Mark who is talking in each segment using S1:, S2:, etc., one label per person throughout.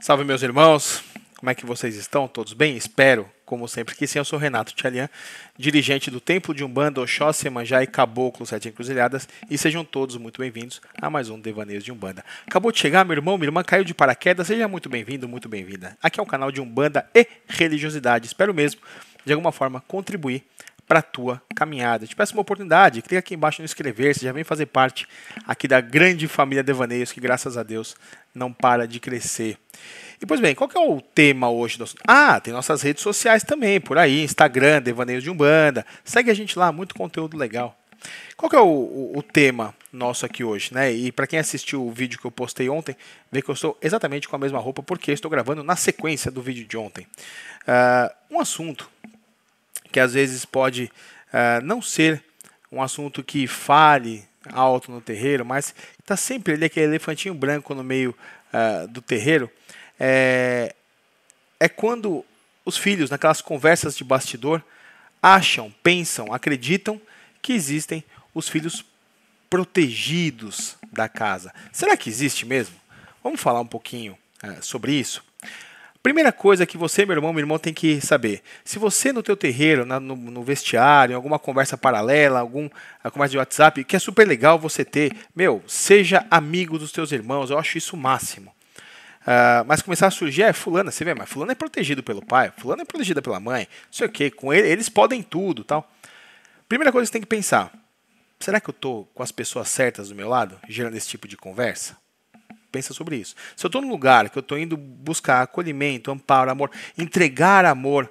S1: Salve, meus irmãos. Como é que vocês estão? Todos bem? Espero, como sempre que sim. Eu sou Renato Tchalian, dirigente do Templo de Umbanda, Oxóssi, Manjá e Caboclo Sete Encruzilhadas. E sejam todos muito bem-vindos a mais um Devaneios de Umbanda. Acabou de chegar, meu irmão, minha irmã caiu de paraquedas. Seja muito bem-vindo, muito bem-vinda. Aqui é o canal de Umbanda e Religiosidade. Espero mesmo, de alguma forma, contribuir para a tua caminhada. te peço uma oportunidade, clica aqui embaixo no inscrever-se, já vem fazer parte aqui da grande família Devaneios, que graças a Deus não para de crescer. E pois bem, qual que é o tema hoje? Ah, tem nossas redes sociais também, por aí, Instagram, Devaneios de Umbanda, segue a gente lá, muito conteúdo legal. Qual que é o, o, o tema nosso aqui hoje, né? E para quem assistiu o vídeo que eu postei ontem, vê que eu estou exatamente com a mesma roupa, porque estou gravando na sequência do vídeo de ontem. Uh, um assunto que às vezes pode uh, não ser um assunto que fale alto no terreiro, mas está sempre ali aquele elefantinho branco no meio uh, do terreiro, é, é quando os filhos, naquelas conversas de bastidor, acham, pensam, acreditam que existem os filhos protegidos da casa. Será que existe mesmo? Vamos falar um pouquinho uh, sobre isso. Primeira coisa que você, meu irmão, meu irmão, tem que saber. Se você no teu terreiro, na, no, no, vestiário, em alguma conversa paralela, alguma conversa de WhatsApp, que é super legal você ter, meu, seja amigo dos teus irmãos, eu acho isso o máximo. Uh, mas começar a surgir, é, fulana, você vê, mas fulano é protegido pelo pai, fulano é protegida pela mãe, não sei o que, com ele, eles podem tudo tal. Primeira coisa que você tem que pensar, será que eu tô com as pessoas certas do meu lado, gerando esse tipo de conversa? Pensa sobre isso. Se eu estou num lugar que eu estou indo buscar acolhimento, amparo, amor, entregar amor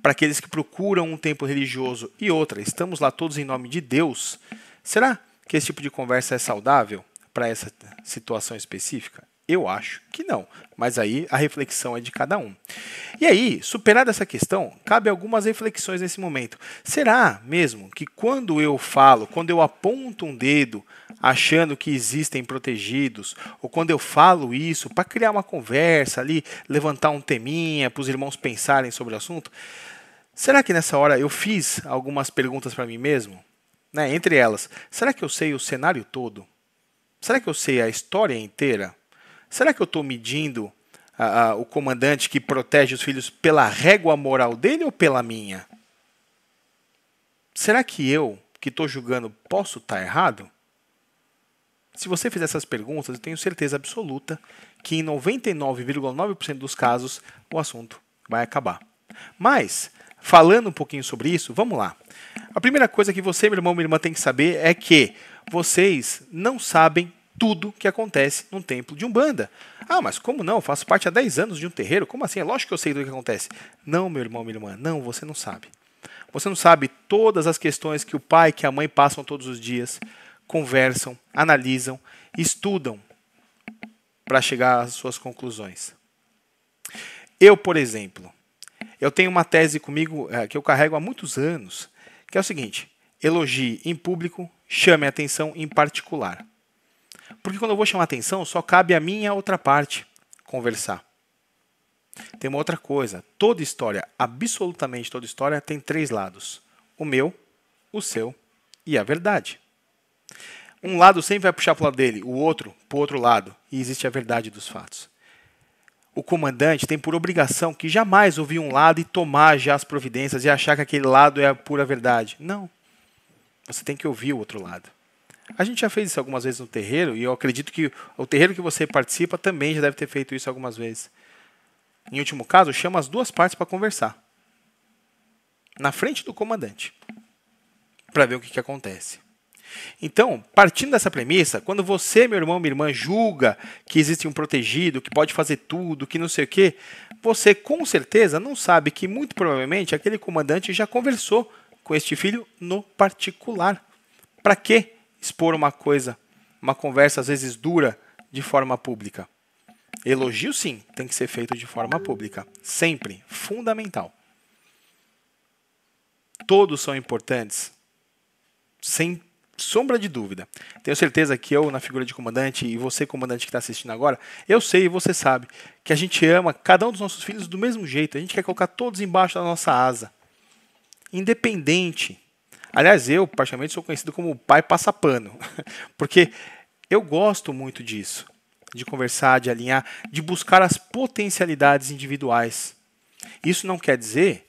S1: para aqueles que procuram um tempo religioso e outra, estamos lá todos em nome de Deus, será que esse tipo de conversa é saudável para essa situação específica? Eu acho que não, mas aí a reflexão é de cada um. E aí, superada essa questão, cabe algumas reflexões nesse momento. Será mesmo que quando eu falo, quando eu aponto um dedo achando que existem protegidos, ou quando eu falo isso para criar uma conversa ali, levantar um teminha para os irmãos pensarem sobre o assunto, será que nessa hora eu fiz algumas perguntas para mim mesmo? Né? Entre elas, será que eu sei o cenário todo? Será que eu sei a história inteira? Será que eu estou medindo a, a, o comandante que protege os filhos pela régua moral dele ou pela minha? Será que eu, que estou julgando, posso estar tá errado? Se você fizer essas perguntas, eu tenho certeza absoluta que em 99,9% dos casos o assunto vai acabar. Mas, falando um pouquinho sobre isso, vamos lá. A primeira coisa que você, meu irmão, minha irmã, tem que saber é que vocês não sabem tudo que acontece num templo de Umbanda. Ah, mas como não? Eu faço parte há 10 anos de um terreiro? Como assim? É lógico que eu sei do que acontece. Não, meu irmão, minha irmã, não, você não sabe. Você não sabe todas as questões que o pai que a mãe passam todos os dias, conversam, analisam, estudam para chegar às suas conclusões. Eu, por exemplo, eu tenho uma tese comigo é, que eu carrego há muitos anos, que é o seguinte: elogie em público, chame a atenção em particular. Porque quando eu vou chamar atenção, só cabe a mim e a outra parte conversar. Tem uma outra coisa. Toda história, absolutamente toda história, tem três lados: o meu, o seu e a verdade. Um lado sempre vai puxar para o lado dele, o outro para o outro lado. E existe a verdade dos fatos. O comandante tem por obrigação que jamais ouvir um lado e tomar já as providências e achar que aquele lado é a pura verdade. Não. Você tem que ouvir o outro lado. A gente já fez isso algumas vezes no terreiro e eu acredito que o terreiro que você participa também já deve ter feito isso algumas vezes. Em último caso, chama as duas partes para conversar. Na frente do comandante. Para ver o que, que acontece. Então, partindo dessa premissa, quando você, meu irmão, minha irmã, julga que existe um protegido, que pode fazer tudo, que não sei o quê, você com certeza não sabe que muito provavelmente aquele comandante já conversou com este filho no particular. Para quê? expor uma coisa, uma conversa às vezes dura, de forma pública. Elogio, sim, tem que ser feito de forma pública. Sempre. Fundamental. Todos são importantes. Sem sombra de dúvida. Tenho certeza que eu, na figura de comandante, e você, comandante, que está assistindo agora, eu sei e você sabe que a gente ama cada um dos nossos filhos do mesmo jeito. A gente quer colocar todos embaixo da nossa asa. Independente Aliás, eu, particularmente, sou conhecido como o pai passapano, porque eu gosto muito disso, de conversar, de alinhar, de buscar as potencialidades individuais. Isso não quer dizer,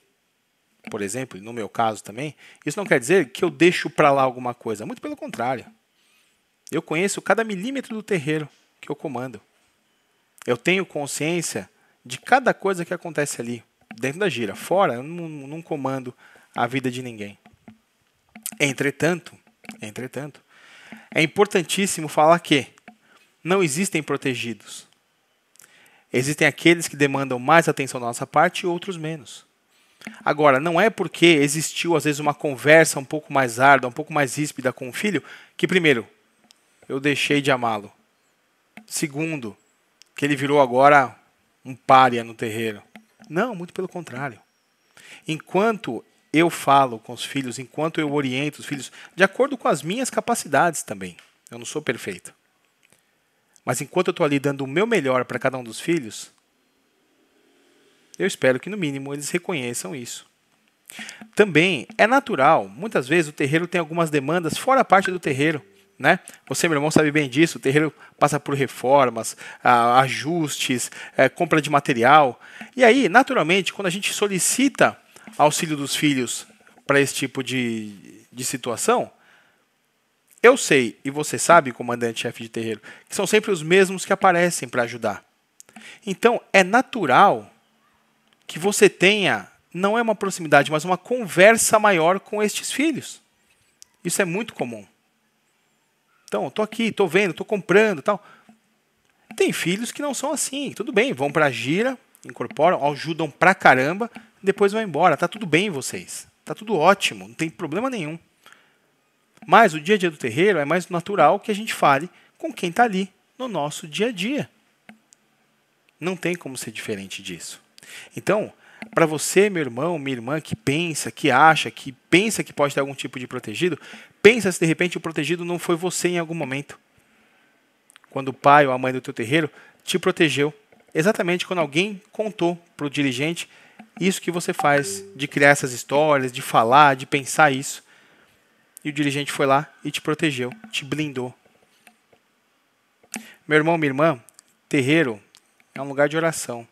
S1: por exemplo, no meu caso também, isso não quer dizer que eu deixo para lá alguma coisa, muito pelo contrário. Eu conheço cada milímetro do terreiro que eu comando. Eu tenho consciência de cada coisa que acontece ali, dentro da gira. Fora, eu não, não comando a vida de ninguém. Entretanto, entretanto, é importantíssimo falar que não existem protegidos. Existem aqueles que demandam mais atenção da nossa parte e outros menos. Agora, não é porque existiu às vezes uma conversa um pouco mais árdua, um pouco mais ríspida com o filho, que primeiro, eu deixei de amá-lo. Segundo, que ele virou agora um pária no terreiro. Não, muito pelo contrário. Enquanto eu falo com os filhos, enquanto eu oriento os filhos, de acordo com as minhas capacidades também. Eu não sou perfeito. Mas enquanto eu estou ali dando o meu melhor para cada um dos filhos, eu espero que no mínimo eles reconheçam isso. Também é natural, muitas vezes o terreiro tem algumas demandas fora a parte do terreiro. Né? Você, meu irmão, sabe bem disso. O terreiro passa por reformas, ajustes, é, compra de material. E aí, naturalmente, quando a gente solicita auxílio dos filhos para esse tipo de, de situação? Eu sei, e você sabe, comandante-chefe de terreiro, que são sempre os mesmos que aparecem para ajudar. Então, é natural que você tenha, não é uma proximidade, mas uma conversa maior com estes filhos. Isso é muito comum. Então, estou aqui, estou vendo, estou comprando tal. Tem filhos que não são assim. Tudo bem, vão para a gira, incorporam, ajudam pra caramba, depois vão embora. Tá tudo bem vocês. Tá tudo ótimo, não tem problema nenhum. Mas o dia a dia do terreiro é mais natural que a gente fale com quem tá ali no nosso dia a dia. Não tem como ser diferente disso. Então, para você, meu irmão, minha irmã, que pensa, que acha, que pensa que pode ter algum tipo de protegido, pensa se de repente o protegido não foi você em algum momento. Quando o pai ou a mãe do teu terreiro te protegeu exatamente quando alguém contou para o dirigente isso que você faz, de criar essas histórias, de falar, de pensar isso. E o dirigente foi lá e te protegeu, te blindou. Meu irmão, minha irmã, terreiro é um lugar de oração.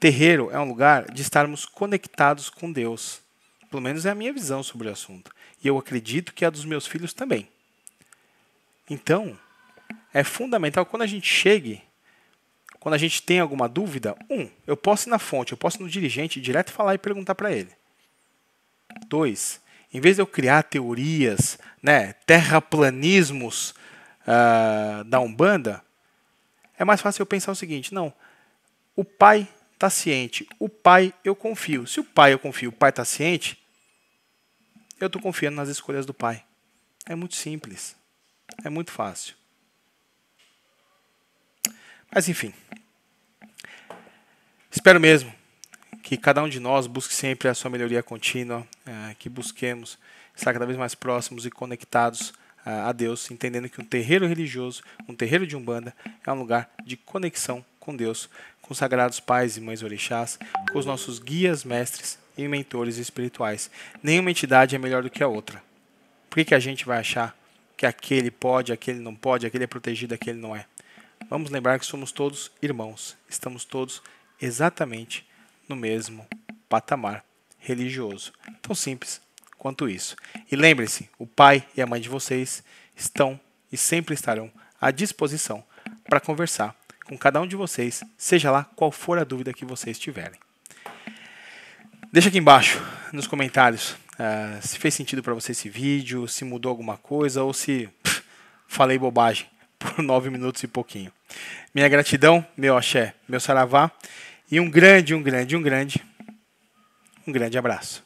S1: Terreiro é um lugar de estarmos conectados com Deus. Pelo menos é a minha visão sobre o assunto. E eu acredito que é a dos meus filhos também. Então, é fundamental quando a gente chegue quando a gente tem alguma dúvida, um, eu posso ir na fonte, eu posso ir no dirigente direto falar e perguntar para ele. Dois, em vez de eu criar teorias, né, terraplanismos uh, da Umbanda, é mais fácil eu pensar o seguinte: não, o pai está ciente, o pai eu confio. Se o pai eu confio, o pai está ciente, eu estou confiando nas escolhas do pai. É muito simples, é muito fácil. Mas enfim espero mesmo que cada um de nós busque sempre a sua melhoria contínua, é, que busquemos estar cada vez mais próximos e conectados é, a Deus, entendendo que um terreiro religioso, um terreiro de umbanda, é um lugar de conexão com Deus, com os sagrados pais e mães orixás, com os nossos guias, mestres e mentores espirituais. Nenhuma entidade é melhor do que a outra. Por que, que a gente vai achar que aquele pode, aquele não pode, aquele é protegido, aquele não é? Vamos lembrar que somos todos irmãos, estamos todos irmãos exatamente no mesmo patamar religioso. Tão simples quanto isso. E lembre-se, o pai e a mãe de vocês estão e sempre estarão à disposição para conversar com cada um de vocês, seja lá qual for a dúvida que vocês tiverem. Deixa aqui embaixo nos comentários uh, se fez sentido para você esse vídeo, se mudou alguma coisa ou se pff, falei bobagem por nove minutos e pouquinho. Minha gratidão, meu axé, meu saravá e um grande, um grande, um grande, um grande abraço.